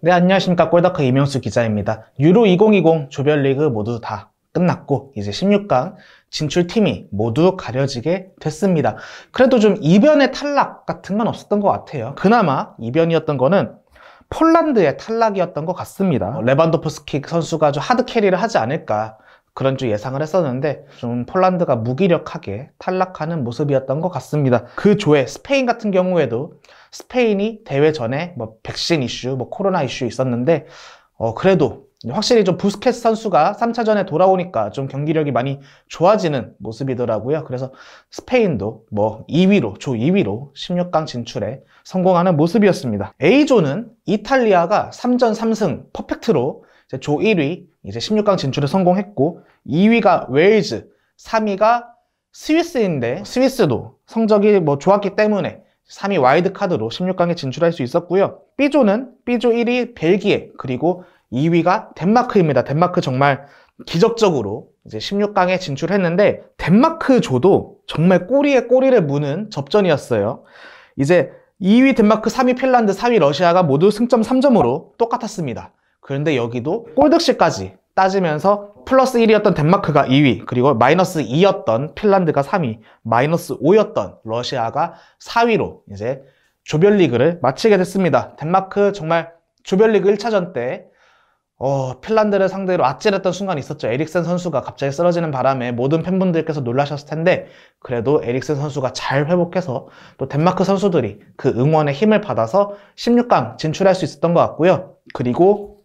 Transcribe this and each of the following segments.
네, 안녕하십니까. 꼴다크 이명수 기자입니다. 유로 2020 조별리그 모두 다 끝났고 이제 16강 진출팀이 모두 가려지게 됐습니다. 그래도 좀 이변의 탈락 같은 건 없었던 것 같아요. 그나마 이변이었던 거는 폴란드의 탈락이었던 것 같습니다. 레반도프스키 선수가 좀 하드 캐리를 하지 않을까 그런 줄 예상을 했었는데 좀 폴란드가 무기력하게 탈락하는 모습이었던 것 같습니다. 그 조에 스페인 같은 경우에도 스페인이 대회 전에 뭐 백신 이슈, 뭐 코로나 이슈 있었는데 어 그래도 확실히 좀 부스케스 선수가 3차전에 돌아오니까 좀 경기력이 많이 좋아지는 모습이더라고요. 그래서 스페인도 뭐 2위로, 조 2위로 16강 진출에 성공하는 모습이었습니다. A조는 이탈리아가 3전 3승 퍼펙트로 조 1위 이제 16강 진출에 성공했고 2위가 웨일즈, 3위가 스위스인데 스위스도 성적이 뭐 좋았기 때문에 3위 와이드카드로 16강에 진출할 수 있었고요. B조는 B조 1위 벨기에 그리고 2위가 덴마크입니다. 덴마크 정말 기적적으로 이제 16강에 진출했는데 덴마크 조도 정말 꼬리에 꼬리를 무는 접전이었어요. 이제 2위 덴마크, 3위 핀란드, 4위 러시아가 모두 승점 3점으로 똑같았습니다. 그런데 여기도 골득실까지 따지면서 플러스 1이었던 덴마크가 2위, 그리고 마이너스 2였던 핀란드가 3위, 마이너스 5였던 러시아가 4위로 이제 조별리그를 마치게 됐습니다. 덴마크 정말 조별리그 1차전 때 어, 핀란드를 상대로 아찔했던 순간이 있었죠. 에릭센 선수가 갑자기 쓰러지는 바람에 모든 팬분들께서 놀라셨을 텐데 그래도 에릭센 선수가 잘 회복해서 또 덴마크 선수들이 그 응원의 힘을 받아서 16강 진출할 수 있었던 것 같고요. 그리고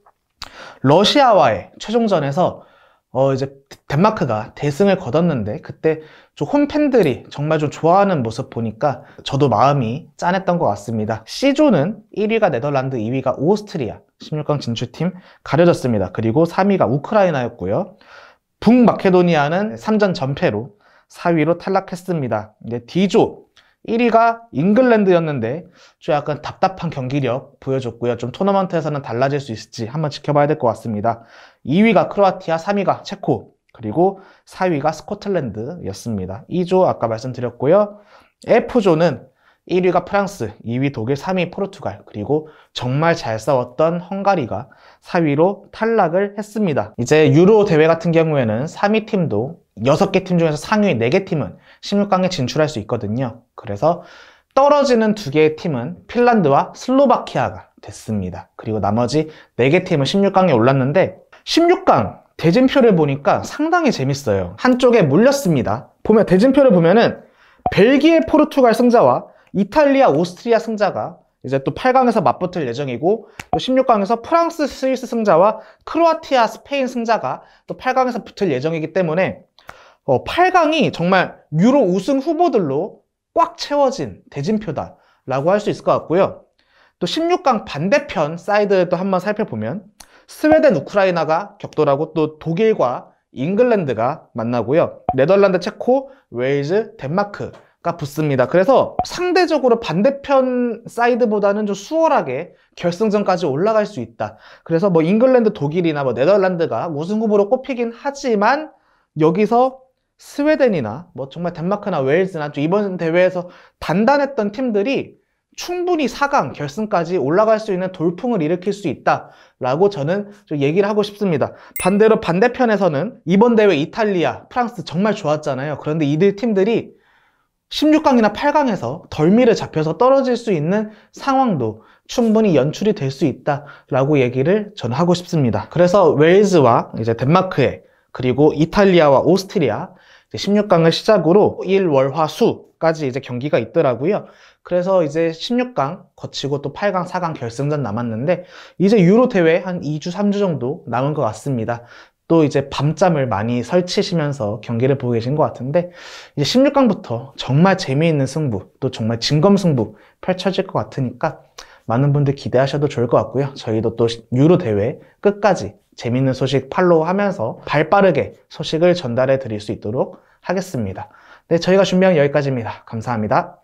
러시아와의 최종전에서 어 이제 덴마크가 대승을 거뒀는데 그때 좀 홈팬들이 정말 좀 좋아하는 모습 보니까 저도 마음이 짠했던 것 같습니다. C조는 1위가 네덜란드, 2위가 오스트리아, 16강 진출팀 가려졌습니다. 그리고 3위가 우크라이나였고요. 북마케도니아는 3전 전패로 4위로 탈락했습니다. 이제 D조 1위가 잉글랜드였는데 좀 약간 답답한 경기력 보여줬고요. 좀 토너먼트에서는 달라질 수 있을지 한번 지켜봐야 될 것 같습니다. 2위가 크로아티아, 3위가 체코, 그리고 4위가 스코틀랜드였습니다. 2조 아까 말씀드렸고요. F조는 1위가 프랑스, 2위 독일, 3위 포르투갈, 그리고 정말 잘 싸웠던 헝가리가 4위로 탈락을 했습니다. 이제 유로 대회 같은 경우에는 3위 팀도 6개 팀 중에서 상위 4개 팀은 16강에 진출할 수 있거든요. 그래서 떨어지는 두 개의 팀은 핀란드와 슬로바키아가 됐습니다. 그리고 나머지 4개 팀은 16강에 올랐는데 16강 대진표를 보니까 상당히 재밌어요. 한쪽에 물렸습니다. 보면 대진표를 보면은 벨기에 포르투갈 승자와 이탈리아, 오스트리아 승자가 이제 또 8강에서 맞붙을 예정이고 또 16강에서 프랑스, 스위스 승자와 크로아티아, 스페인 승자가 또 8강에서 붙을 예정이기 때문에 어, 8강이 정말 유로 우승 후보들로 꽉 채워진 대진표다 라고 할 수 있을 것 같고요 또 16강 반대편 사이드를 또 한번 살펴보면 스웨덴, 우크라이나가 격돌하고 또 독일과 잉글랜드가 만나고요 네덜란드, 체코, 웨일즈, 덴마크 붙습니다. 그래서 상대적으로 반대편 사이드보다는 좀 수월하게 결승전까지 올라갈 수 있다. 그래서 뭐 잉글랜드, 독일이나 뭐 네덜란드가 우승 후보로 꼽히긴 하지만 여기서 스웨덴이나 뭐 정말 덴마크나 웨일즈나 이번 대회에서 단단했던 팀들이 충분히 4강 결승까지 올라갈 수 있는 돌풍을 일으킬 수 있다라고 저는 얘기를 하고 싶습니다. 반대로 반대편에서는 이번 대회 이탈리아, 프랑스 정말 좋았잖아요. 그런데 이들 팀들이 16강이나 8강에서 덜미를 잡혀서 떨어질 수 있는 상황도 충분히 연출이 될 수 있다라고 얘기를 저는 하고 싶습니다. 그래서 웨일즈와 이제 덴마크에 그리고 이탈리아와 오스트리아 16강을 시작으로 1월화수까지 이제 경기가 있더라고요. 그래서 이제 16강 거치고 또 8강, 4강 결승전 남았는데 이제 유로 대회 한 2주, 3주 정도 남은 것 같습니다. 또 이제 밤잠을 많이 설치시면서 경기를 보고 계신 것 같은데 이제 16강부터 정말 재미있는 승부 또 정말 진검 승부 펼쳐질 것 같으니까 많은 분들 기대하셔도 좋을 것 같고요. 저희도 또 유로 대회 끝까지 재밌는 소식 팔로우하면서 발빠르게 소식을 전달해 드릴 수 있도록 하겠습니다. 네, 저희가 준비한 여기까지입니다. 감사합니다.